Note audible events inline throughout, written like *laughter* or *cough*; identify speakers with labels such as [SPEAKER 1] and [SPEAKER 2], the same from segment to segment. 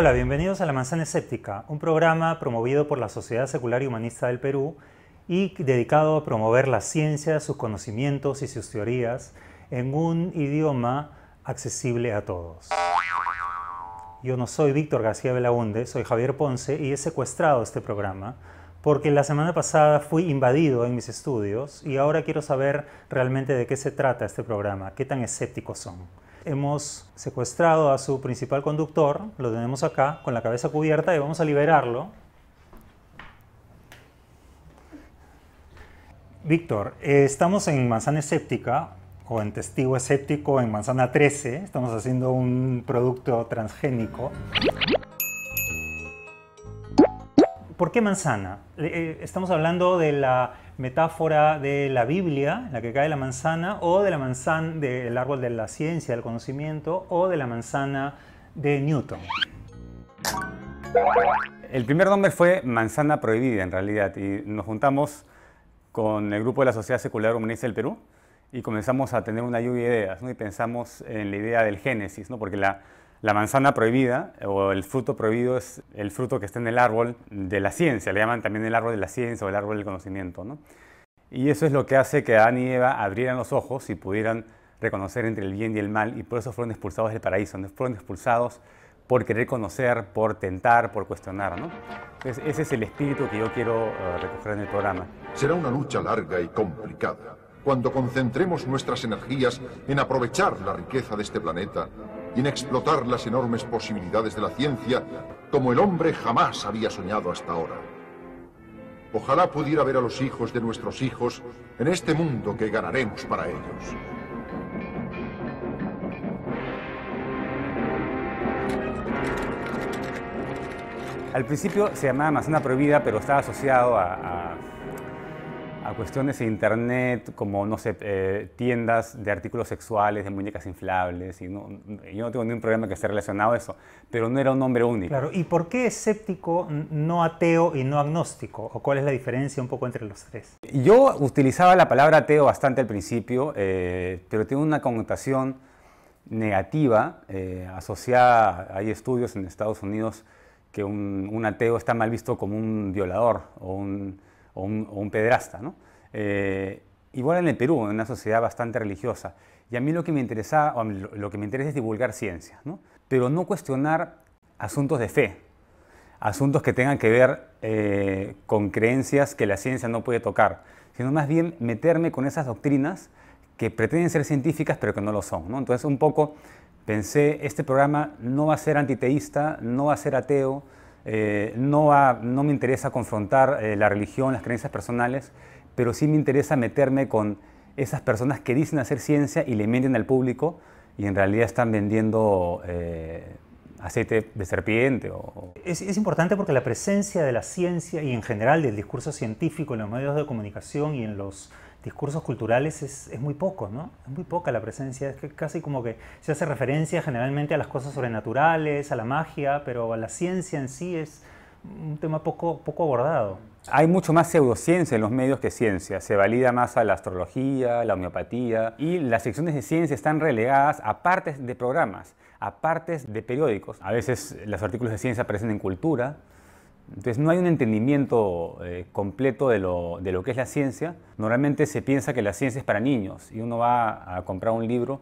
[SPEAKER 1] Hola, bienvenidos a La Manzana Escéptica, un programa promovido por la Sociedad Secular y Humanista del Perú y dedicado a promover la ciencia, sus conocimientos y sus teorías en un idioma accesible a todos. Yo no soy Víctor García Belaunde, soy Javier Ponce y he secuestrado este programa porque la semana pasada fui invadido en mis estudios y ahora quiero saber realmente de qué se trata este programa, qué tan escépticos son. Hemos secuestrado a su principal conductor, lo tenemos acá con la cabeza cubierta y vamos a liberarlo. Víctor, eh, estamos en manzana escéptica o en testigo escéptico en manzana 13, estamos haciendo un producto transgénico. ¿Por qué manzana? Eh, eh, estamos hablando de la metáfora de la Biblia, en la que cae la manzana, o de la manzana del árbol de la ciencia, del conocimiento, o de la manzana de Newton.
[SPEAKER 2] El primer nombre fue Manzana Prohibida, en realidad, y nos juntamos con el grupo de la Sociedad Secular Humanista del Perú y comenzamos a tener una lluvia de ideas, y pensamos en la idea del Génesis, ¿no? porque la, la manzana prohibida o el fruto prohibido es el fruto que está en el árbol de la ciencia, le llaman también el árbol de la ciencia o el árbol del conocimiento. ¿no? Y eso es lo que hace que Adán y Eva abrieran los ojos y pudieran reconocer entre el bien y el mal, y por eso fueron expulsados del paraíso, fueron expulsados por querer conocer, por tentar, por cuestionar. ese es el espíritu que yo quiero eh, recoger en el programa. Será una lucha larga y complicada
[SPEAKER 1] cuando concentremos nuestras energías en aprovechar la riqueza de este planeta y en explotar las enormes posibilidades de la ciencia como el hombre jamás había soñado hasta ahora. Ojalá pudiera ver a los hijos de nuestros hijos en este mundo que ganaremos para ellos.
[SPEAKER 2] Al principio se llamaba Amazona prohibida, pero estaba asociado a a cuestiones de internet como, no sé, eh, tiendas de artículos sexuales, de muñecas inflables. Y no, yo no tengo ningún problema que esté relacionado a eso, pero no era un hombre único. Claro, ¿y
[SPEAKER 1] por qué escéptico, no ateo y no agnóstico? ¿O cuál es la diferencia un poco entre los tres?
[SPEAKER 2] Yo utilizaba la palabra ateo bastante al principio, eh, pero tiene una connotación negativa eh, asociada, hay estudios en Estados Unidos que un ateo está mal visto como un violador o un o un, pederasta. ¿no? Eh, igual en el Perú, en una sociedad bastante religiosa. Y a mí lo que me interesa, lo que me interesa es divulgar ciencia, ¿no? pero no cuestionar asuntos de fe, asuntos que tengan que ver eh, con creencias que la ciencia no puede tocar, sino más bien meterme con esas doctrinas que pretenden ser científicas pero que no lo son. ¿no? Entonces un poco pensé, este programa no va a ser antiteísta, no va a ser ateo, eh, no, me interesa confrontar eh, la religión, las creencias personales, pero sí me interesa meterme con esas personas que dicen hacer ciencia y le mienten al público y en realidad están vendiendo eh, aceite de serpiente.
[SPEAKER 1] es, importante porque la presencia de la ciencia y en general del discurso científico en los medios de comunicación y en los discursos culturales es, muy poco, ¿no? Es muy poca la presencia, es que casi como que se hace referencia generalmente a las cosas sobrenaturales, a la magia, pero a la ciencia en sí es un tema poco, poco
[SPEAKER 2] abordado. Hay mucho más pseudociencia en los medios que ciencia. Se valida más a la astrología, la homeopatía y las secciones de ciencia están relegadas a partes de programas, a partes de periódicos. A veces los artículos de ciencia aparecen en cultura, entonces no hay un entendimiento eh, completo de lo, que es la ciencia. Normalmente se piensa que la ciencia es para niños y uno va a comprar un libro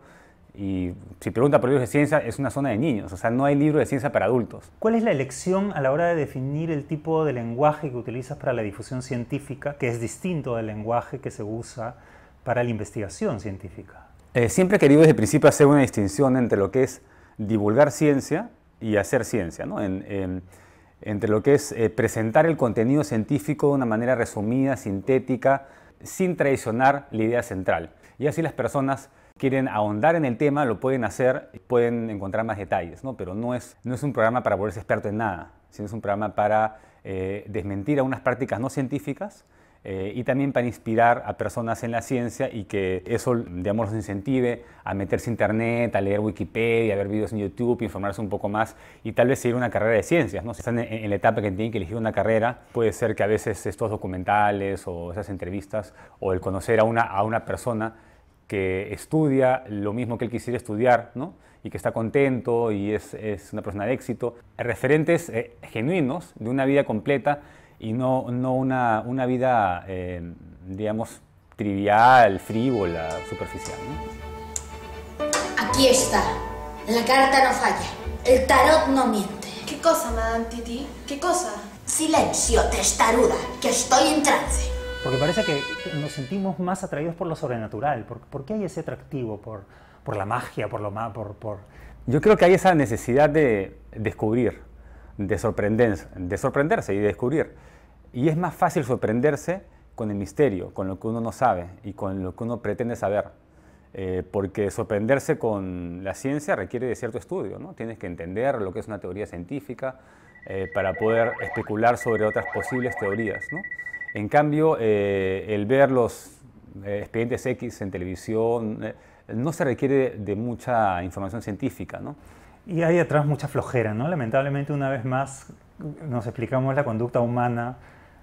[SPEAKER 2] y si pregunta por libros de ciencia es una zona de niños, o sea, no hay libro de ciencia para adultos.
[SPEAKER 1] ¿Cuál es la elección a la hora de definir el tipo de lenguaje que utilizas para la difusión científica, que es distinto del lenguaje que se usa para la investigación científica?
[SPEAKER 2] Eh, siempre he querido desde el principio hacer una distinción entre lo que es divulgar ciencia y hacer ciencia entre lo que es eh, presentar el contenido científico de una manera resumida, sintética, sin traicionar la idea central. Y así las personas quieren ahondar en el tema, lo pueden hacer, pueden encontrar más detalles, ¿no? pero no es, un programa para volverse experto en nada, sino es un programa para eh, desmentir algunas prácticas no científicas eh, y también para inspirar a personas en la ciencia y que eso, digamos, los incentive a meterse a internet, a leer Wikipedia, a ver vídeos en YouTube, informarse un poco más y tal vez seguir una carrera de ciencias, ¿no? Si están en, la etapa que tienen que elegir una carrera, puede ser que a veces estos documentales o esas entrevistas o el conocer a una, a una persona que estudia lo mismo que él quisiera estudiar, ¿no? y que está contento y es, es una persona de éxito. Referentes eh, genuinos de una vida completa y no, no una, una vida, eh, digamos, trivial, frívola, superficial.
[SPEAKER 3] Aquí está. La carta no falla. El tarot no miente. ¿Qué cosa, Madame Titi? ¿Qué cosa? Silencio,
[SPEAKER 4] testaruda, que estoy en trance.
[SPEAKER 1] Porque parece que nos sentimos más atraídos por lo sobrenatural. ¿Por, qué hay ese atractivo por, por la magia, por lo más, por, por,
[SPEAKER 2] Yo creo que hay esa necesidad de descubrir, de sorprenderse, de sorprenderse y de descubrir. Y es más fácil sorprenderse con el misterio, con lo que uno no sabe y con lo que uno pretende saber. Eh, porque sorprenderse con la ciencia requiere de cierto estudio, ¿no? Tienes que entender lo que es una teoría científica eh, para poder especular sobre otras posibles teorías, ¿no? En cambio, eh, el ver los expedientes X en televisión no se requiere de, mucha información científica, ¿no? Y
[SPEAKER 1] hay atrás mucha flojera, ¿no? Lamentablemente, una vez más, nos explicamos la conducta humana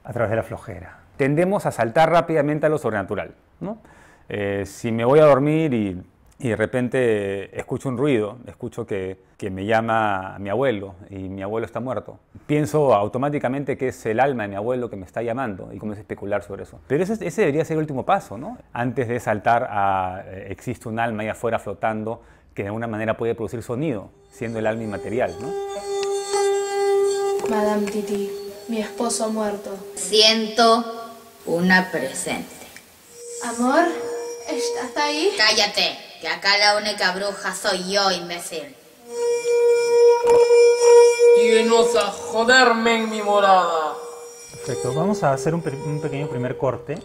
[SPEAKER 1] a través de la flojera.
[SPEAKER 2] Tendemos a saltar rápidamente a lo sobrenatural. ¿no? Eh, si me voy a dormir y, y, de repente escucho un ruido, escucho que, que me llama mi abuelo y mi abuelo está muerto, pienso automáticamente que es el alma de mi abuelo que me está llamando y comienzo a especular sobre eso. Pero ese, debería ser el último paso, ¿no? antes de saltar a eh, existe un alma ahí afuera flotando que de alguna manera puede producir sonido, siendo el alma inmaterial. ¿no?
[SPEAKER 3] Madame Didi mi esposo muerto.
[SPEAKER 4] Siento una presente.
[SPEAKER 3] Amor, ¿estás ahí? Cállate, que acá la única bruja soy yo, imbécil.
[SPEAKER 4] Y a joderme en mi morada?
[SPEAKER 1] Perfecto, vamos a hacer un, pequeño primer corte.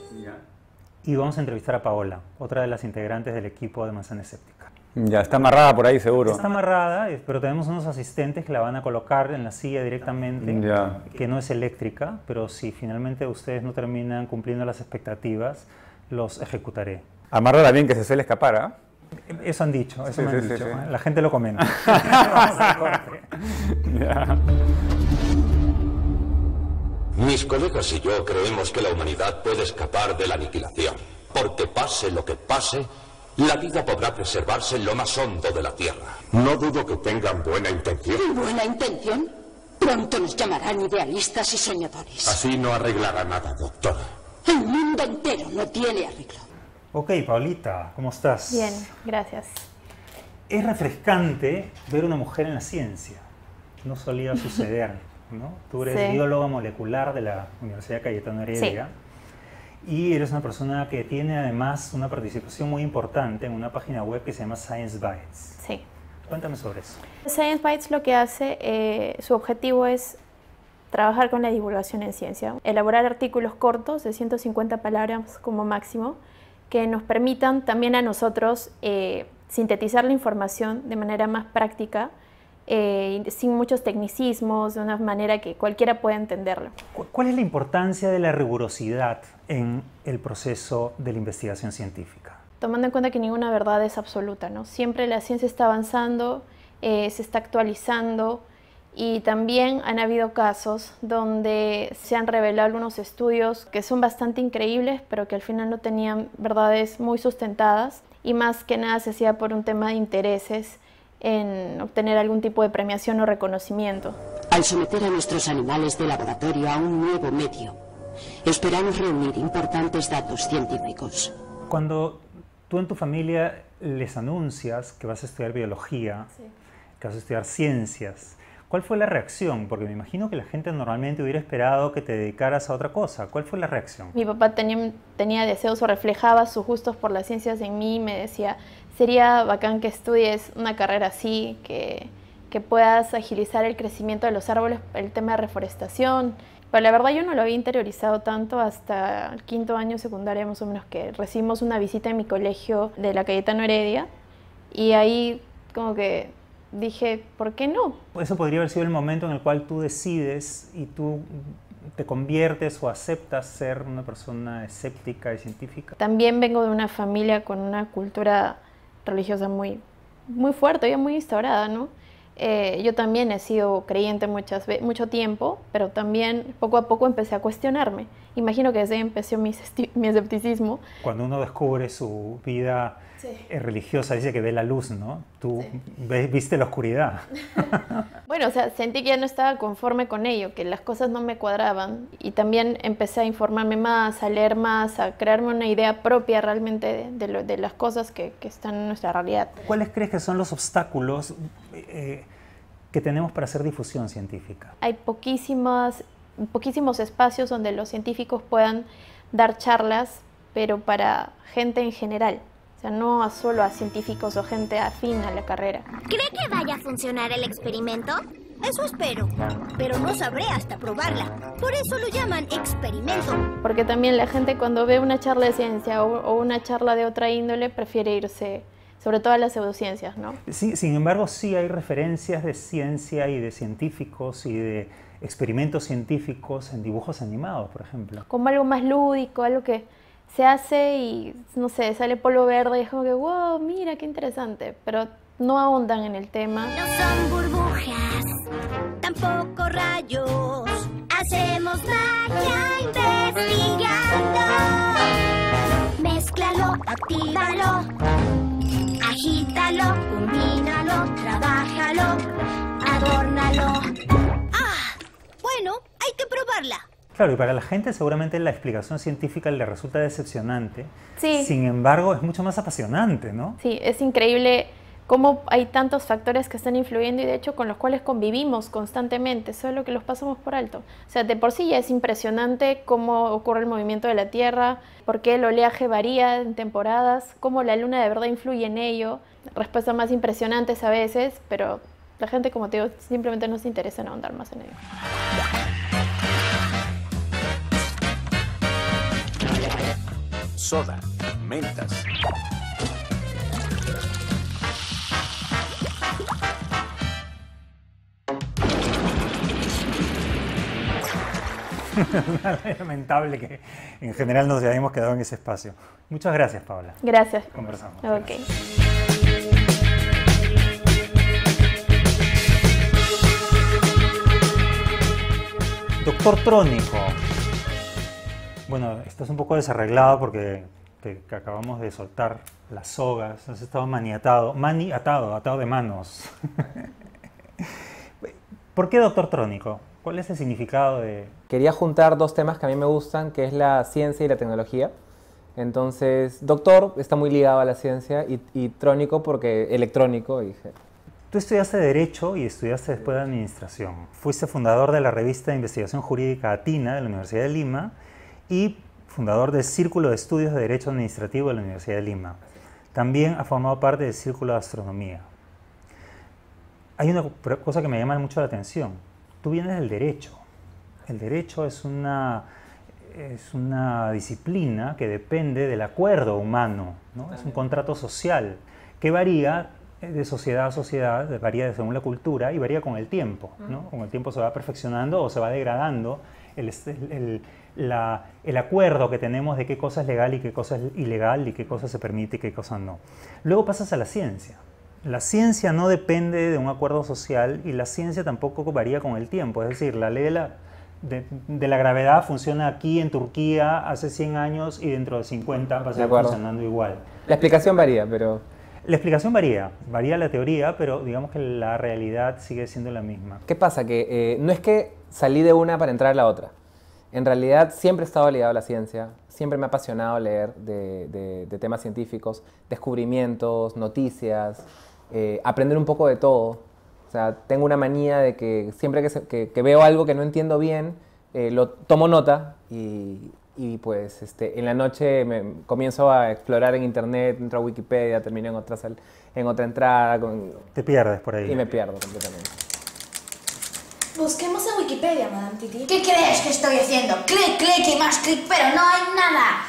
[SPEAKER 1] Y vamos a entrevistar a Paola, otra de las integrantes del equipo de Manzana Escéptica.
[SPEAKER 2] Ya, está amarrada por ahí seguro. Está
[SPEAKER 1] amarrada, eh, pero tenemos unos asistentes que la van a colocar en la silla directamente, que no es eléctrica, pero si finalmente ustedes no terminan cumpliendo las expectativas, los ejecutaré.
[SPEAKER 2] Amarrada bien que se suele escapar, ¿ah?
[SPEAKER 1] Eso han dicho, eso me han dicho. la gente
[SPEAKER 2] lo comenta. *laughs* Mis colegas y yo creemos que la humanidad puede escapar de la aniquilación, porque pase lo que pase, la vida podrá preservarse en lo más hondo de la tierra. No dudo que tengan buena intención.
[SPEAKER 3] ¿Buena intención? Pronto nos llamarán idealistas y soñadores.
[SPEAKER 2] Así
[SPEAKER 4] no arreglará nada, doctor.
[SPEAKER 3] El mundo entero no tiene arreglo.
[SPEAKER 1] Ok, Paulita, ¿cómo estás? Bien, gracias. Es refrescante ver una mujer en la ciencia. No solía *laughs* suceder, ¿no? Tú eres bióloga molecular de la Universidad Cayetano Heredia. Sí y eres una persona que tiene además una participación muy importante en una página web que se llama Science Bites. Sí. Cuéntame sobre eso.
[SPEAKER 3] Science Bites lo que hace, eh, su objetivo es trabajar con la divulgación en ciencia, elaborar artículos cortos de 150 palabras como máximo que nos permitan también a nosotros eh, sintetizar la información de manera más práctica eh, sin muchos tecnicismos, de una manera que cualquiera pueda entenderlo. ¿Cuál es la
[SPEAKER 1] importancia de la rigurosidad en el proceso de la investigación científica?
[SPEAKER 3] Tomando en cuenta que ninguna verdad es absoluta, ¿no? Siempre la ciencia está avanzando, eh, se está actualizando, y también han habido casos donde se han revelado algunos estudios que son bastante increíbles, pero que al final no tenían verdades muy sustentadas y más que nada se hacía por un tema de intereses en obtener algún tipo de premiación o reconocimiento. Al someter a nuestros animales de laboratorio a un nuevo medio, esperamos reunir importantes datos científicos.
[SPEAKER 1] Cuando tú en tu familia les anuncias que vas a estudiar biología, que vas a estudiar ciencias, ¿cuál fue la reacción? Porque me imagino que la gente normalmente hubiera esperado que te dedicaras a otra cosa. ¿Cuál fue la reacción?
[SPEAKER 3] Mi papá tenía, tenía deseos o reflejaba sus gustos por las ciencias en mí y me decía, sería bacán que estudies una carrera así, que, puedas agilizar el crecimiento de los árboles, el tema de reforestación. Pero la verdad yo no lo había interiorizado tanto hasta el quinto año secundaria más o menos que recibimos una visita en mi colegio de la Cayetano Heredia y ahí como que dije, ¿por qué no?
[SPEAKER 1] Eso podría haber sido el momento en el cual tú decides y tú te conviertes o aceptas ser una persona escéptica y científica.
[SPEAKER 3] También vengo de una familia con una cultura religiosa muy, muy fuerte, y muy instaurada, ¿no? Eh, yo también he sido creyente muchas mucho tiempo, pero también poco a poco empecé a cuestionarme imagino que desde ahí empezó mi, escepticismo.
[SPEAKER 1] Cuando uno descubre su vida eh, religiosa, dice que ve la luz, ¿no? Tú ves, viste la oscuridad.
[SPEAKER 3] *laughs* bueno, o sea, sentí que ya no estaba conforme con ello, que las cosas no me cuadraban y también empecé a informarme más, a leer más, a crearme una idea propia realmente de, las cosas que, están en nuestra realidad.
[SPEAKER 1] ¿Cuáles crees que son los obstáculos? Eh, que tenemos para hacer difusión científica?
[SPEAKER 3] Hay poquísimas poquísimos espacios donde los científicos puedan dar charlas, pero para gente en general. O sea, no solo a científicos o gente afín a la carrera. ¿Cree que vaya a funcionar el experimento? Eso espero, pero no sabré hasta probarla. Por eso lo llaman experimento. Porque también la gente cuando ve una charla de ciencia o, o una charla de otra índole prefiere irse sobre todo a las pseudociencias, ¿no?
[SPEAKER 1] Sí, sin embargo, sí hay referencias de ciencia y de científicos y de experimentos científicos en dibujos animados, por ejemplo.
[SPEAKER 3] Como algo más lúdico, algo que se hace y, no sé, sale polvo verde y es como que, wow, mira, qué interesante, pero no ahondan en el tema. No son burbujas, tampoco rayos, hacemos magia investigando. Mézclalo, actívalo, agítalo, combínalo, trabájalo, adórnalo. Bueno, hay que probarla.
[SPEAKER 1] Claro, y para la gente seguramente la explicación científica le resulta decepcionante. Sí. Sin embargo, es mucho más apasionante, ¿no?
[SPEAKER 3] Sí, es increíble cómo hay tantos factores que están influyendo y de hecho con los cuales convivimos constantemente, solo que los pasamos por alto. O sea, de por sí ya es impresionante cómo ocurre el movimiento de la Tierra, por qué el oleaje varía en temporadas, cómo la luna de verdad influye en ello. Respuestas más impresionantes a veces, pero la gente, como te digo, simplemente no se interesa en ahondar más en ello.
[SPEAKER 2] Soda, mentas.
[SPEAKER 1] *laughs* Lamentable que en general nos hayamos quedado en ese espacio. Muchas gracias, Paula. Gracias. Conversamos. Okay. Doctor Trónico. Bueno, estás un poco desarreglado porque acabamos de soltar las sogas, has estado maniatado, mani atado, de manos.
[SPEAKER 4] *laughs* ¿Por qué Doctor Trónico? ¿Cuál es el significado de...? Quería juntar dos temas que a mí me gustan, que es la ciencia y la tecnología. Entonces, doctor está muy ligado a la ciencia y, trónico porque electrónico, dije, Tú estudiaste Derecho y
[SPEAKER 1] estudiaste después de Administración. Fuiste fundador de la revista de investigación jurídica Atina de la Universidad de Lima y fundador del Círculo de Estudios de Derecho Administrativo de la Universidad de Lima. También ha formado parte del Círculo de Astronomía. Hay una cosa que me llama mucho la atención. Tú vienes del derecho. El derecho es una, es una disciplina que depende del acuerdo humano, ¿no? es un contrato social que varía de sociedad a sociedad, varía según la cultura y varía con el tiempo. Con el tiempo se va perfeccionando o se va degradando el, acuerdo que tenemos de qué cosa es legal y qué cosa es ilegal y qué cosa se permite y qué cosa no. Luego pasas a la ciencia. La ciencia no depende de un acuerdo social y la ciencia tampoco varía con el tiempo. Es decir, la ley de la, la gravedad funciona aquí en Turquía hace 100 años y dentro de 50 va a funcionando igual. La explicación varía, pero... La explicación varía, varía la teoría, pero digamos que la realidad
[SPEAKER 4] sigue siendo la misma. ¿Qué pasa? Que eh, no es que salí de una para entrar a la otra. En realidad siempre he estado ligado a la ciencia, siempre me ha apasionado leer de, temas científicos, descubrimientos, noticias, eh, aprender un poco de todo. O sea, tengo una manía de que siempre que, veo algo que no entiendo bien, eh, lo tomo nota y y pues este, en la noche me comienzo a explorar en internet, entro a Wikipedia, termino en otra, en otra entrada. Te pierdes por ahí. Y me pierdo completamente.
[SPEAKER 3] Busquemos en Wikipedia, Madame Titi. ¿Qué crees que estoy haciendo? Clic, clic y más clic, pero no hay nada.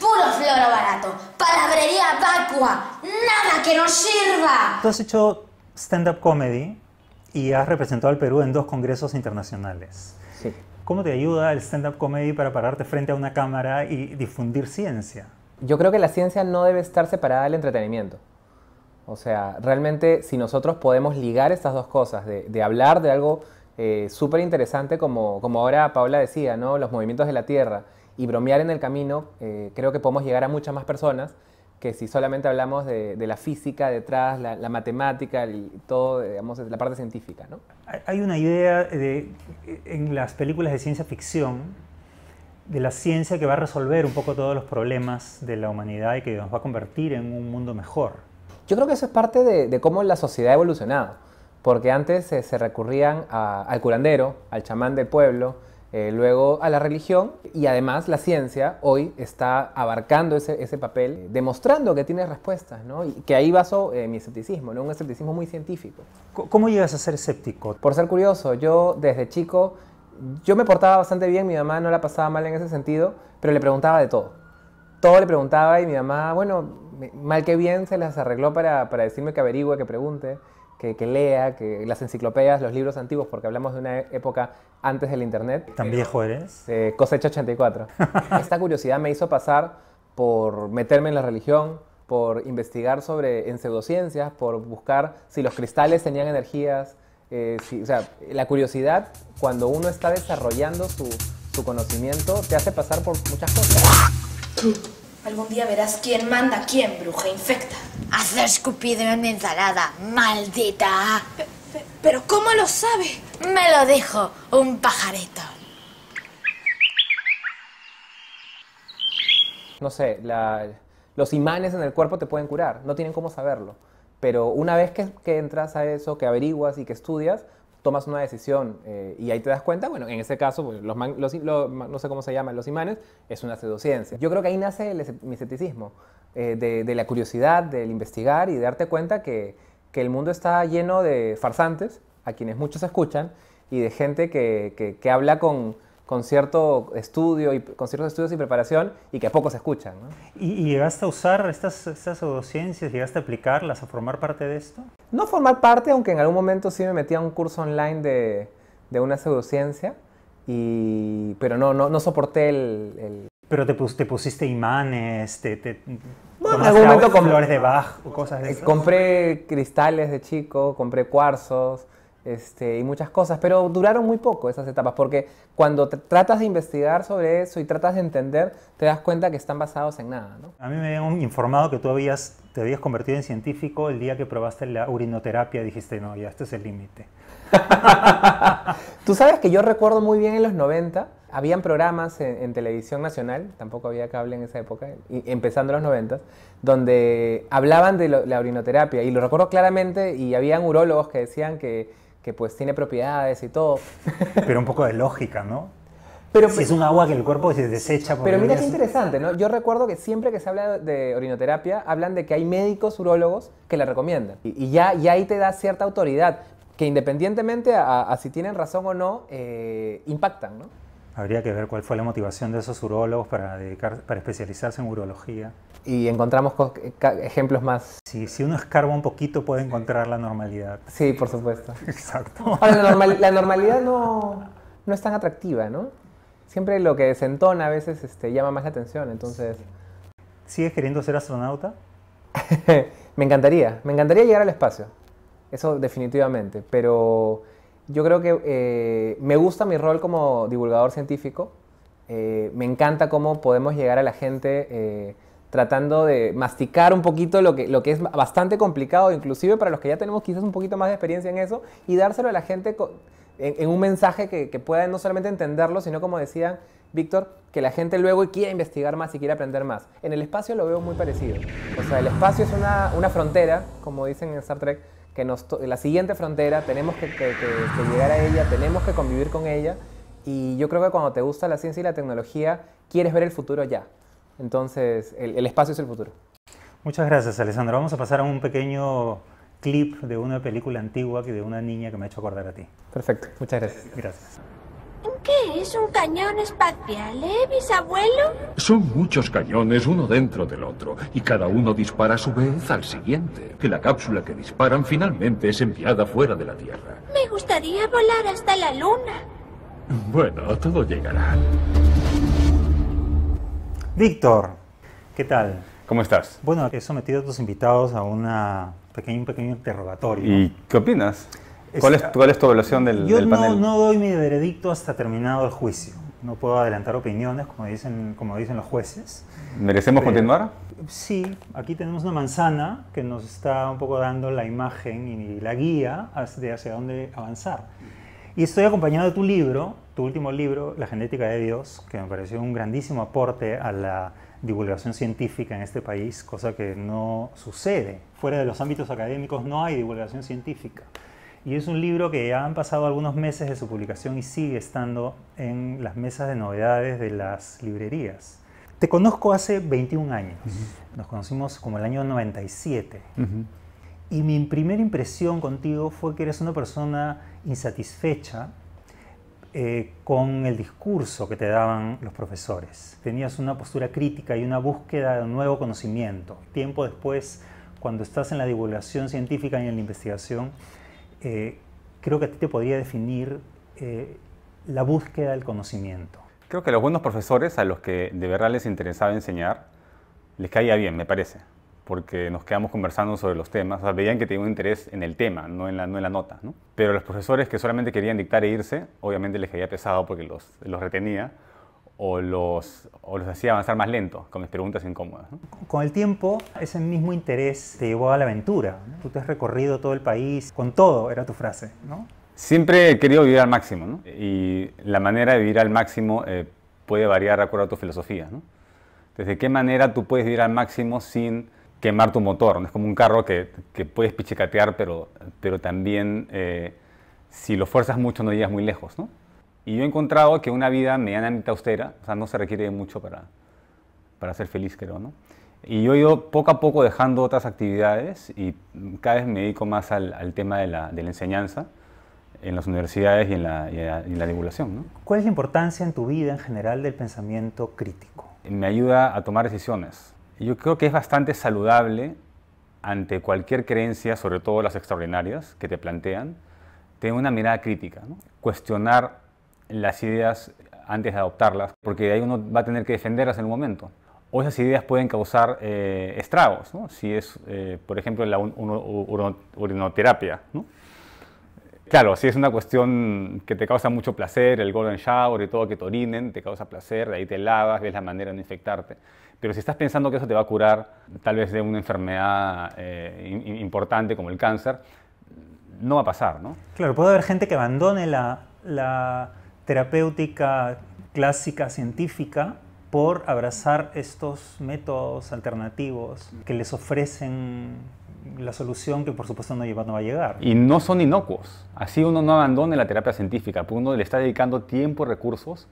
[SPEAKER 3] Puro floro barato. Palabrería vacua. Nada que nos sirva.
[SPEAKER 1] Tú has hecho stand-up comedy y has representado al Perú en dos congresos internacionales. ¿Cómo te ayuda el stand-up comedy
[SPEAKER 4] para pararte frente a una cámara y difundir ciencia? Yo creo que la ciencia no debe estar separada del entretenimiento. O sea, realmente si nosotros podemos ligar estas dos cosas, de, hablar de algo eh, súper interesante como, ahora Paula decía, los movimientos de la Tierra, y bromear en el camino, eh, creo que podemos llegar a muchas más personas que si solamente hablamos de, la física detrás, la, matemática, y todo, digamos, la parte científica. ¿no?
[SPEAKER 1] Hay una idea de, en las películas de ciencia ficción de la ciencia que va a resolver un poco todos los problemas de la humanidad y que nos va a convertir
[SPEAKER 4] en un mundo mejor. Yo creo que eso es parte de, cómo la sociedad ha evolucionado, porque antes eh, se recurrían al curandero, al chamán del pueblo, eh, luego a la religión y además la ciencia hoy está abarcando ese, papel, eh, demostrando que tiene respuestas, ¿no? Y que ahí baso eh, mi escepticismo, Un escepticismo muy científico. ¿Cómo llegas a ser escéptico? Por ser curioso, yo desde chico, yo me portaba bastante bien, mi mamá no la pasaba mal en ese sentido, pero le preguntaba de todo. Todo le preguntaba y mi mamá, bueno, mal que bien se las arregló para, para decirme que averigüe, que pregunte que, lea, que las enciclopedias, los libros antiguos, porque hablamos de una época antes del Internet. ¿Tan eh, viejo eres? Eh, cosecha 84. *laughs* Esta curiosidad me hizo pasar por meterme en la religión, por investigar sobre en pseudociencias, por buscar si los cristales tenían energías. Eh, o sea, la curiosidad, cuando uno está desarrollando su, su conocimiento, te hace pasar por muchas cosas.
[SPEAKER 3] Algún día verás quién manda, quién bruja infecta. Hacer escupido en mi ensalada, maldita. ¿Pero cómo lo sabe? Me lo dijo un pajarito.
[SPEAKER 4] No sé, los imanes en el cuerpo te pueden curar, no tienen cómo saberlo. Pero una vez que, entras a eso, que averiguas y que estudias, tomas una decisión eh, y ahí te das cuenta, bueno, en ese caso, pues, no sé cómo se llaman los imanes, es una pseudociencia. Yo creo que ahí nace el, mi escepticismo. Eh, de, la curiosidad, del investigar y darte cuenta que, el mundo está lleno de farsantes, a quienes muchos escuchan, y de gente que, habla con, con cierto estudio y con ciertos estudios y preparación y que a poco se escuchan.
[SPEAKER 1] ¿Y, llegaste a usar estas, estas
[SPEAKER 4] pseudociencias, llegaste a aplicarlas, a formar parte de esto? No formar parte, aunque en algún momento sí me metí a un curso online de, una pseudociencia, y, pero no, no, soporté el pero te, pusiste imanes, te, momento con flores de Bach o cosas de eh, Compré cristales de chico, compré cuarzos este, y muchas cosas, pero duraron muy poco esas etapas, porque cuando tratas de investigar sobre eso y tratas de entender, te das cuenta que están basados en nada. ¿no?
[SPEAKER 1] A mí me habían informado que tú habías, te habías convertido en científico el día que probaste la urinoterapia, y dijiste, no, ya este es el límite.
[SPEAKER 4] *laughs* tú sabes que yo recuerdo muy bien en los 90 habían programas en, televisión nacional, tampoco había cable en esa época, y, empezando los 90, donde hablaban de la orinoterapia, y lo recuerdo claramente, y habían urólogos que decían que, pues tiene propiedades y todo. *laughs* Pero un poco de lógica, ¿no? Pero, si pues es un agua que el cuerpo se desecha. pero mira qué interesante, ¿no? Yo recuerdo que siempre que se habla de orinoterapia, hablan de que hay médicos urólogos que la recomiendan. Y, ya, y ahí te da cierta autoridad, que independientemente a, si tienen razón o no, eh, impactan, ¿no?
[SPEAKER 1] Habría que ver cuál fue la motivación de esos urólogos para, dedicar, para especializarse en urología. ¿Y encontramos
[SPEAKER 4] ejemplos más? si uno escarba un poquito puede encontrar la normalidad. Sí, por supuesto. Exacto. la, la normalidad no, no, es tan atractiva, ¿no? Siempre lo que desentona a veces este, llama más la atención, entonces... ¿Sigues queriendo ser astronauta? *laughs* me encantaría, me encantaría llegar al espacio, eso definitivamente, pero yo creo que eh, me gusta mi rol como divulgador científico. Eh, me encanta cómo podemos llegar a la gente eh, tratando de masticar un poquito lo que, lo que es bastante complicado, inclusive para los que ya tenemos quizás un poquito más de experiencia en eso, y dárselo a la gente en, un mensaje que, que pueda no solamente entenderlo, sino como decía Víctor, que la gente luego quiera investigar más y quiera aprender más. En el espacio lo veo muy parecido. O sea, el espacio es una, una frontera, como dicen en Star Trek, que la siguiente frontera, tenemos que, llegar a ella, tenemos que convivir con ella. Y yo creo que cuando te gusta la ciencia y la tecnología, quieres ver el futuro ya. Entonces, el, el espacio es el futuro.
[SPEAKER 1] Muchas gracias, Alessandro. Vamos a pasar a un pequeño clip de una película antigua que de una niña que me ha hecho acordar a ti. Perfecto, muchas gracias. Gracias.
[SPEAKER 3] ¿Qué es un cañón espacial, eh, bisabuelo?
[SPEAKER 1] Son muchos cañones, uno dentro del otro, y cada uno dispara a su vez al siguiente. Que la cápsula que disparan finalmente es enviada fuera de la Tierra.
[SPEAKER 3] Me gustaría volar hasta la Luna.
[SPEAKER 1] Bueno, todo llegará. Víctor, ¿qué tal? ¿Cómo estás? Bueno, he sometido a tus invitados a una pequeño, un pequeño interrogatorio. ¿Y
[SPEAKER 2] qué opinas? ¿Cuál es, tu evaluación del, panel? No,
[SPEAKER 1] no, doy mi veredicto hasta terminado el juicio. No puedo adelantar opiniones, como dicen, como dicen los jueces.
[SPEAKER 2] ¿Merecemos continuar?
[SPEAKER 1] Sí, aquí tenemos una manzana que nos está un poco dando la imagen y la guía de hacia dónde avanzar. Y estoy acompañado de tu libro, tu último libro, La genética de Dios, que me pareció un grandísimo aporte a la divulgación científica en este país, cosa que no sucede. Fuera de los ámbitos académicos no hay divulgación científica. Y es un libro que han pasado algunos meses de su publicación y sigue estando en las mesas de novedades de las librerías. Te conozco hace 21 años. Nos conocimos como el año 97. Y mi primera impresión contigo fue que eres una persona insatisfecha eh, con el discurso que te daban los profesores. Tenías una postura crítica y una búsqueda de un nuevo conocimiento. Tiempo después, cuando estás en la divulgación científica y en la investigación, eh, creo que a ti te podría definir eh, la búsqueda del conocimiento.
[SPEAKER 2] Creo que a los buenos profesores a los que de verdad les interesaba enseñar, les caía bien, me parece, porque nos quedamos conversando sobre los temas, o sea, veían que tenía un interés en el tema, no en la, no en la nota. ¿no? Pero los profesores que solamente querían dictar e irse, obviamente les caía pesado porque los, los retenía o los, hacía avanzar más lento con mis preguntas incómodas.
[SPEAKER 1] Con el tiempo, ese mismo interés te llevó a la aventura. Tú te has recorrido todo el país, con todo, era tu frase, ¿no?
[SPEAKER 2] Siempre he querido vivir al máximo, ¿no? Y la manera de vivir al máximo eh, puede variar de acuerdo a tu filosofía, ¿no? Desde qué manera tú puedes vivir al máximo sin quemar tu motor, ¿no? Es como un carro que, puedes pichicatear, pero, pero también eh, si lo fuerzas mucho no llegas muy lejos, ¿no? Y yo he encontrado que una vida medianamente austera, o sea, no se requiere mucho para, para ser feliz, creo, ¿no? Y yo he ido poco a poco dejando otras actividades y cada vez me dedico más al, tema de la, enseñanza en las universidades y en la, y divulgación. ¿Cuál es la importancia en tu vida en general del pensamiento crítico? Me ayuda a tomar decisiones. Yo creo que es bastante saludable ante cualquier creencia, sobre todo las extraordinarias que te plantean, tener una mirada crítica, cuestionar las ideas antes de adoptarlas, porque de ahí uno va a tener que defenderlas en un momento. O esas ideas pueden causar eh, estragos, si es, eh, por ejemplo, la urinoterapia. Claro, si es una cuestión que te causa mucho placer, el golden shower y todo, que te orinen, te causa placer, de ahí te lavas, ves la manera de no infectarte. Pero si estás pensando que eso te va a curar tal vez de una enfermedad eh, importante como el cáncer, no va a pasar, ¿no?
[SPEAKER 1] Claro, puede haber gente que abandone la terapéutica clásica científica por abrazar estos métodos alternativos que les ofrecen la solución que por supuesto no, lleva, no va a llegar. Y
[SPEAKER 2] no son inocuos. Así uno no abandone la terapia científica, porque uno le está dedicando tiempo y recursos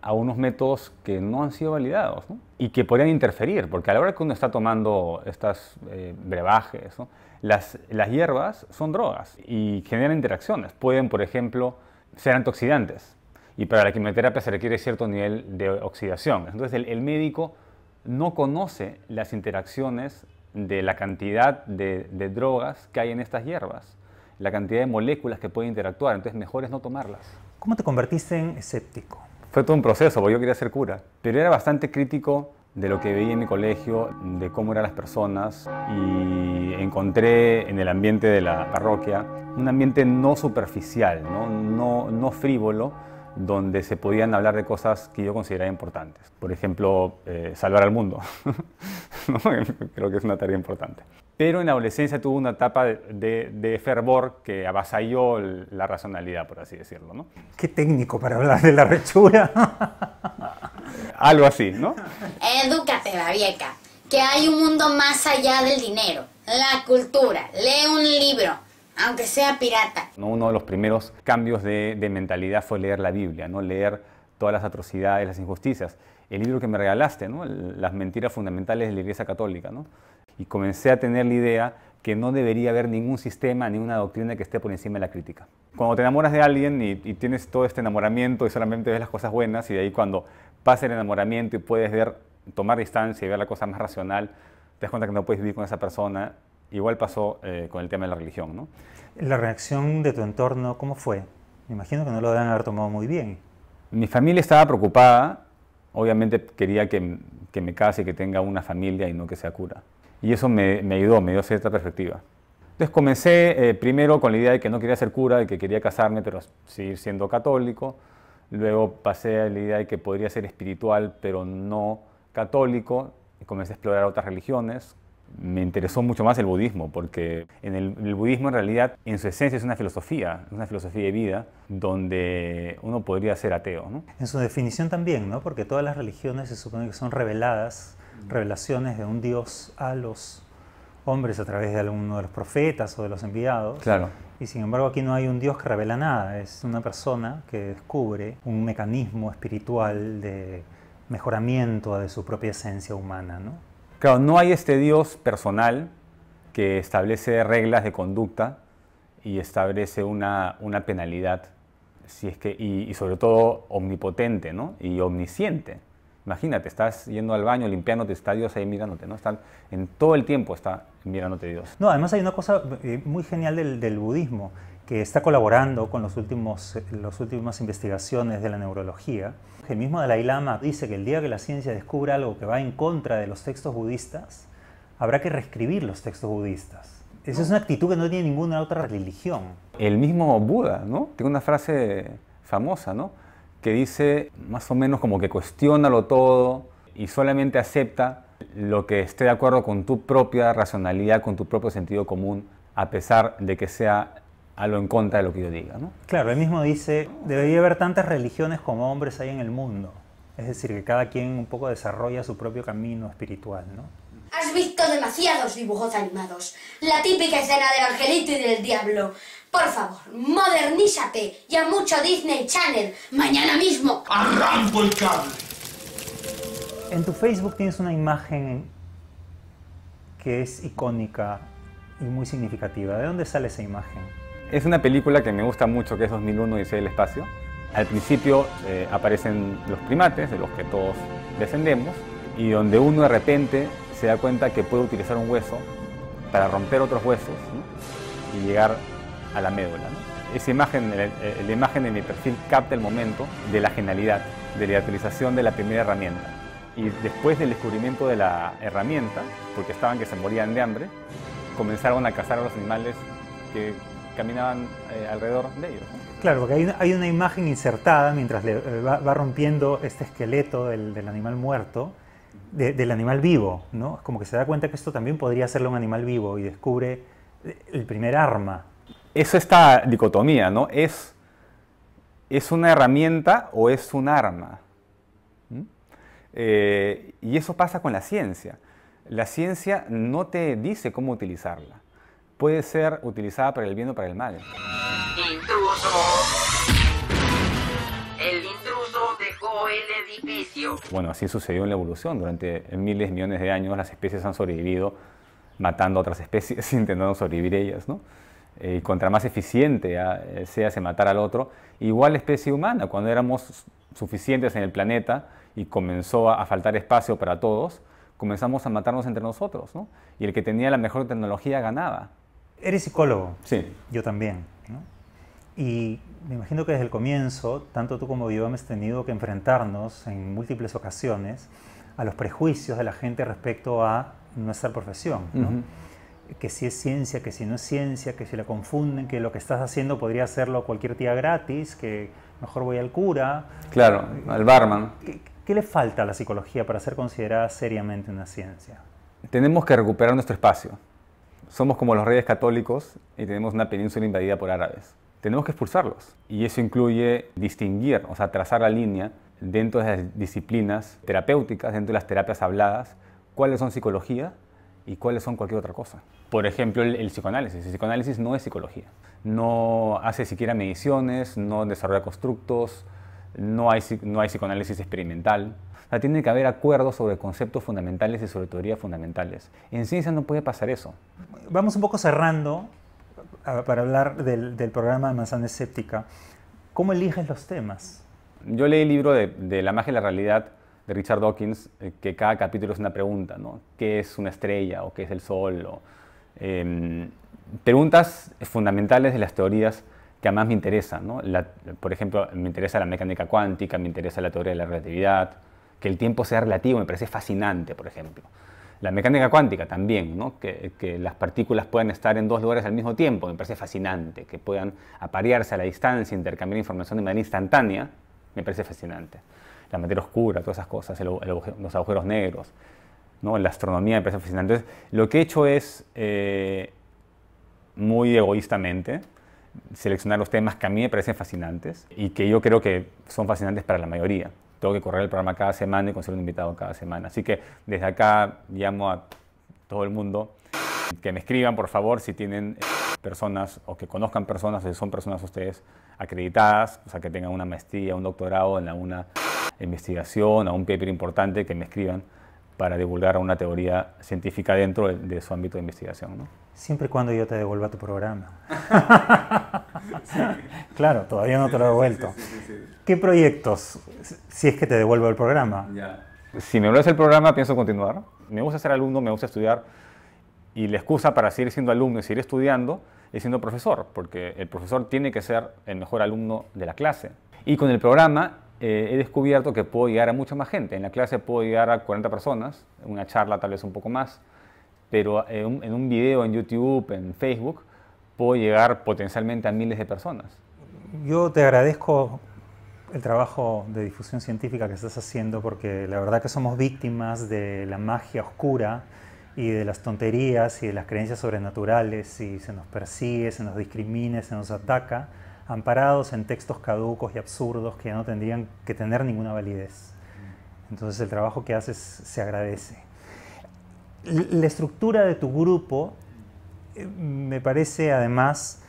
[SPEAKER 2] a unos métodos que no han sido validados y que podrían interferir, porque a la hora que uno está tomando estas eh, brebajes, las, las hierbas son drogas y generan interacciones. Pueden, por ejemplo, ser antioxidantes. Y para la quimioterapia se requiere cierto nivel de oxidación. Entonces el, médico no conoce las interacciones de la cantidad de, de, drogas que hay en estas hierbas, la cantidad de moléculas que pueden interactuar, entonces mejor es no tomarlas. ¿Cómo te convertiste en
[SPEAKER 1] escéptico?
[SPEAKER 2] Fue todo un proceso, porque yo quería ser cura, pero era bastante crítico de lo que veía en mi colegio, de cómo eran las personas y encontré en el ambiente de la parroquia un ambiente no superficial, no, no, no frívolo, donde se podían hablar de cosas que yo consideraba importantes. Por ejemplo, eh, salvar al mundo. *laughs* *laughs* Creo que es una tarea importante. Pero en la adolescencia tuvo una etapa de, fervor que avasalló la racionalidad, por así decirlo. ¿no?
[SPEAKER 1] Qué técnico para hablar de la rechura.
[SPEAKER 2] *laughs* Algo así, ¿no?
[SPEAKER 3] Edúcate, babieca, que hay un mundo más allá del dinero, la cultura, lee un libro aunque sea pirata.
[SPEAKER 2] Uno de los primeros cambios de, mentalidad fue leer la Biblia, ¿no? leer todas las atrocidades, las injusticias. El libro que me regalaste, Las mentiras fundamentales de la Iglesia Católica, Y comencé a tener la idea que no debería haber ningún sistema, ninguna doctrina que esté por encima de la crítica. Cuando te enamoras de alguien y, y tienes todo este enamoramiento y solamente ves las cosas buenas y de ahí cuando pasa el enamoramiento y puedes ver, tomar distancia y ver la cosa más racional, te das cuenta que no puedes vivir con esa persona Igual pasó eh, con el tema de la religión, ¿no?
[SPEAKER 1] La reacción de tu entorno, ¿cómo fue? Me imagino que no lo deben haber tomado muy bien.
[SPEAKER 2] Mi familia estaba preocupada. Obviamente quería que, me case, que tenga una familia y no que sea cura. Y eso me, ayudó, me dio cierta perspectiva. Entonces comencé eh, primero con la idea de que no quería ser cura, de que quería casarme, pero seguir siendo católico. Luego pasé a la idea de que podría ser espiritual, pero no católico. Y comencé a explorar otras religiones, me interesó mucho más el budismo, porque en el, budismo en realidad, en su esencia, es una filosofía, una filosofía de vida donde uno podría ser ateo.
[SPEAKER 1] En su definición también, ¿no? porque todas las religiones se supone que son reveladas, revelaciones de un Dios a los hombres a través de alguno de los profetas o de los enviados. Claro. Y sin embargo aquí no hay un Dios que revela nada, es una persona que descubre un mecanismo espiritual de mejoramiento de su propia esencia humana.
[SPEAKER 2] Claro, no hay este Dios personal que establece reglas de conducta y establece una, penalidad, es que, y, y sobre todo omnipotente ¿no? y omnisciente. Imagínate, estás yendo al baño, limpiándote, está Dios ahí mirándote, ¿no? Está, en todo el tiempo está mirándote Dios.
[SPEAKER 1] No, además hay una cosa eh, muy genial del, budismo, que está colaborando con eh, las últimos, últimas investigaciones de la neurología. El mismo Dalai Lama dice que el día que la ciencia descubra algo que va en contra de los textos budistas, habrá que reescribir
[SPEAKER 2] los textos budistas. Esa es una actitud que no tiene ninguna otra religión. El mismo Buda, ¿no? Tiene una frase famosa, ¿no? que dice más o menos como que cuestiona lo todo y solamente acepta lo que esté de acuerdo con tu propia racionalidad, con tu propio sentido común, a pesar de que sea a lo en contra de lo que yo diga. ¿no?
[SPEAKER 1] Claro, él mismo dice, debería haber tantas religiones como hombres hay en el mundo. Es decir, que cada quien un poco desarrolla su propio camino espiritual. ¿no?
[SPEAKER 3] Has visto demasiados dibujos animados. La típica escena del angelito y del diablo. Por favor, modernízate y a mucho Disney Channel. Mañana mismo. Arranco
[SPEAKER 4] el cable.
[SPEAKER 1] En tu Facebook tienes una imagen que es icónica y muy significativa. ¿De dónde sale esa imagen?
[SPEAKER 2] Es una película que me gusta mucho, que es 2001 y el espacio. Al principio eh, aparecen los primates, de los que todos descendemos, y donde uno de repente se da cuenta que puede utilizar un hueso para romper otros huesos y llegar a la médula. Esa imagen, la, eh, imagen en mi perfil capta el momento de la genialidad, de la utilización de la primera herramienta. Y después del descubrimiento de la herramienta, porque estaban que se morían de hambre, comenzaron a cazar a los animales que caminaban eh, alrededor de ellos.
[SPEAKER 1] Claro, porque hay una, imagen insertada mientras eh, va, rompiendo este esqueleto del animal muerto del animal vivo, ¿no? como que se da cuenta que esto también podría serlo
[SPEAKER 2] un animal vivo y descubre eh, el primer arma. Es esta dicotomía, ¿no? Es, una herramienta o es un arma. ¿Mm? Eh, y eso pasa con la ciencia. La ciencia no te dice cómo utilizarla. Puede ser utilizada para el bien o para el mal. Bueno, así sucedió en la evolución. Durante miles, millones de años las especies han sobrevivido matando a otras especies, *laughs* intentando sobrevivir ellas, ¿no? Eh, y contra más eficiente ah, eh, sea ese matar al otro, igual la especie humana, cuando éramos suficientes en el planeta y comenzó a faltar espacio para todos, comenzamos a matarnos entre nosotros, ¿no? Y el que tenía la mejor tecnología ganaba. Eres psicólogo. Sí. Yo también,
[SPEAKER 1] ¿no? Y me imagino que desde el comienzo, tanto tú como yo hemos tenido que enfrentarnos en múltiples ocasiones a los prejuicios de la gente respecto a nuestra profesión. Que si es ciencia, que si no es ciencia, que si la confunden, que lo que estás haciendo podría hacerlo cualquier tía gratis, que mejor voy al cura.
[SPEAKER 2] Claro, al barman.
[SPEAKER 1] qué le falta a la psicología para ser considerada seriamente una ciencia?
[SPEAKER 2] Tenemos que recuperar nuestro espacio. Somos como los reyes católicos y tenemos una península invadida por árabes tenemos que expulsarlos. Y eso incluye distinguir, o sea, trazar la línea dentro de las disciplinas terapéuticas, dentro de las terapias habladas, cuáles son psicología y cuáles son cualquier otra cosa. Por ejemplo, el, psicoanálisis. El psicoanálisis no es psicología. No hace siquiera mediciones, no desarrolla constructos, no hay, no hay psicoanálisis experimental. O sea, tiene que haber acuerdos sobre conceptos fundamentales y sobre teorías fundamentales. En ciencia no puede pasar eso.
[SPEAKER 1] Vamos un poco cerrando para hablar del, programa de Manzana Escéptica, ¿cómo eliges los temas?
[SPEAKER 2] Yo leí el libro de, La magia y la realidad de Richard Dawkins, eh, que cada capítulo es una pregunta, ¿no? ¿Qué es una estrella o qué es el sol? Em, preguntas fundamentales de las teorías que a más me interesan. ¿no? por ejemplo, me interesa la mecánica cuántica, me interesa la teoría de la relatividad, que el tiempo sea relativo me parece fascinante, por ejemplo. La mecánica cuántica también, que, las partículas puedan estar en dos lugares al mismo tiempo, me parece fascinante, que puedan aparearse a la distancia, intercambiar información de manera instantánea, me parece fascinante. La materia oscura, todas esas cosas, los agujeros negros, la astronomía me parece fascinante. Entonces, lo que he hecho es, eh, muy egoístamente, seleccionar los temas que a mí me parecen fascinantes y que yo creo que son fascinantes para la mayoría tengo que correr el programa cada semana y conseguir un invitado cada semana. Así que desde acá llamo a todo el mundo que me escriban, por favor, si tienen eh, personas o que conozcan personas, si son personas ustedes acreditadas, o sea, que tengan una maestría, un doctorado en alguna investigación o un paper importante, que me escriban para divulgar una teoría científica dentro de, su ámbito de investigación.
[SPEAKER 1] Siempre y cuando yo te devuelva tu programa. *laughs*
[SPEAKER 2] Claro, todavía no te lo he devuelto. ¿Qué proyectos, si es que te devuelvo el programa? Si me vuelves el programa, pienso continuar. Me gusta ser alumno, me gusta estudiar, y la excusa para seguir siendo alumno y seguir estudiando es siendo profesor, porque el profesor tiene que ser el mejor alumno de la clase. Y con el programa eh, he descubierto que puedo llegar a mucha más gente. En la clase puedo llegar a 40 personas, en una charla tal vez un poco más, pero en eh, un, en un video en YouTube, en Facebook, puedo llegar potencialmente a miles de personas.
[SPEAKER 1] Yo te agradezco el trabajo de difusión científica que estás haciendo porque la verdad que somos víctimas de la magia oscura y de las tonterías y de las creencias sobrenaturales y se nos persigue, se nos discrimina, se nos ataca amparados en textos caducos y absurdos que ya no tendrían que tener ninguna validez. Entonces el trabajo que haces se agradece. La estructura de tu grupo eh, me parece además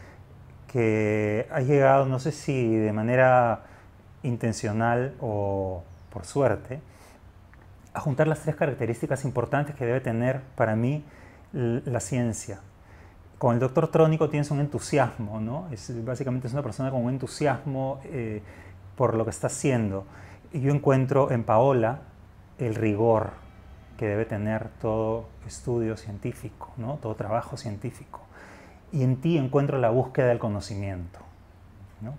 [SPEAKER 1] que has llegado, no sé si de manera intencional o por suerte, a juntar las tres características importantes que debe tener para mí la ciencia con el doctor Trónico tienes un entusiasmo, ¿no? Es, básicamente es una persona con un entusiasmo eh, por lo que está haciendo. Y yo encuentro en Paola el rigor que debe tener todo estudio científico, ¿no? todo trabajo científico. Y en ti encuentro la búsqueda del conocimiento,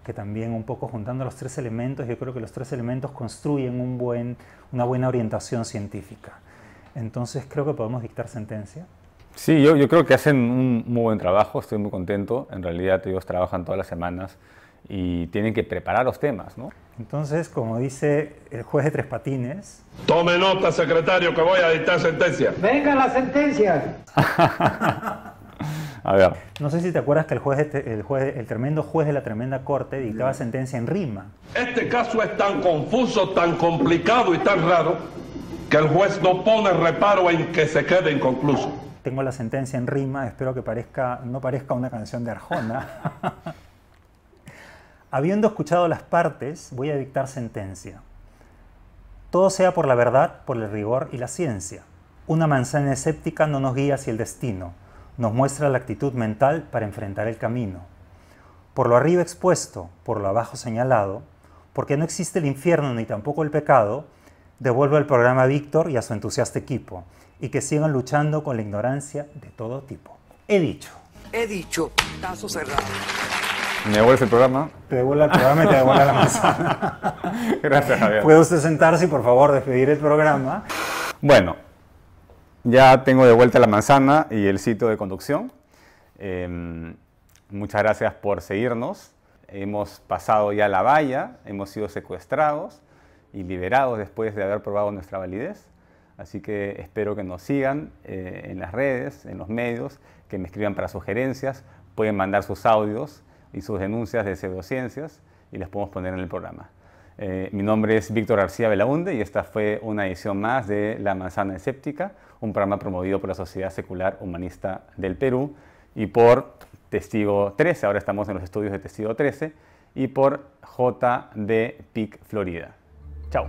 [SPEAKER 1] que también un poco juntando los tres elementos, yo creo que los tres elementos construyen un buen, una buena orientación científica. Entonces creo que podemos dictar sentencia.
[SPEAKER 2] Sí, yo, creo que hacen un muy buen trabajo, estoy muy contento. En realidad ellos trabajan todas las semanas y tienen que preparar los temas, ¿no?
[SPEAKER 1] Entonces, como dice el juez de Tres Patines... Tome nota, secretario, que voy a dictar sentencia. Venga la sentencia. *laughs* a ver. No sé si te acuerdas que el juez, el, juez, el tremendo juez de la tremenda corte dictaba sentencia en rima. Este caso es tan confuso, tan complicado y tan raro
[SPEAKER 4] que el juez no pone reparo en que se quede inconcluso
[SPEAKER 1] tengo la sentencia en rima, espero que parezca, no parezca una canción de Arjona. *laughs* Habiendo escuchado las partes, voy a dictar sentencia. Todo sea por la verdad, por el rigor y la ciencia. Una manzana escéptica no nos guía hacia el destino, nos muestra la actitud mental para enfrentar el camino. Por lo arriba expuesto, por lo abajo señalado, porque no existe el infierno ni tampoco el pecado, devuelvo el programa a Víctor y a su entusiasta equipo, y que sigan luchando con la ignorancia de todo tipo. He dicho.
[SPEAKER 3] He dicho, caso cerrado.
[SPEAKER 2] Me devuelve el programa.
[SPEAKER 1] Te devuelve el programa y te devuelve la manzana. *laughs* Gracias, Javier. Puede usted sentarse y por favor despedir el programa.
[SPEAKER 2] Bueno, ya tengo de vuelta la manzana y el sitio de conducción. Em, muchas gracias por seguirnos. Hemos pasado ya la valla, hemos sido secuestrados y liberados después de haber probado nuestra validez. Así que espero que nos sigan eh, en las redes, en los medios, que me escriban para sugerencias, pueden mandar sus audios y sus denuncias de pseudociencias y las podemos poner en el programa. Eh, mi nombre es Víctor García Belaunde y esta fue una edición más de La Manzana Escéptica, un programa promovido por la Sociedad Secular Humanista del Perú y por Testigo 13, ahora estamos en los estudios de Testigo 13, y por JB Pick, Florida. Chao.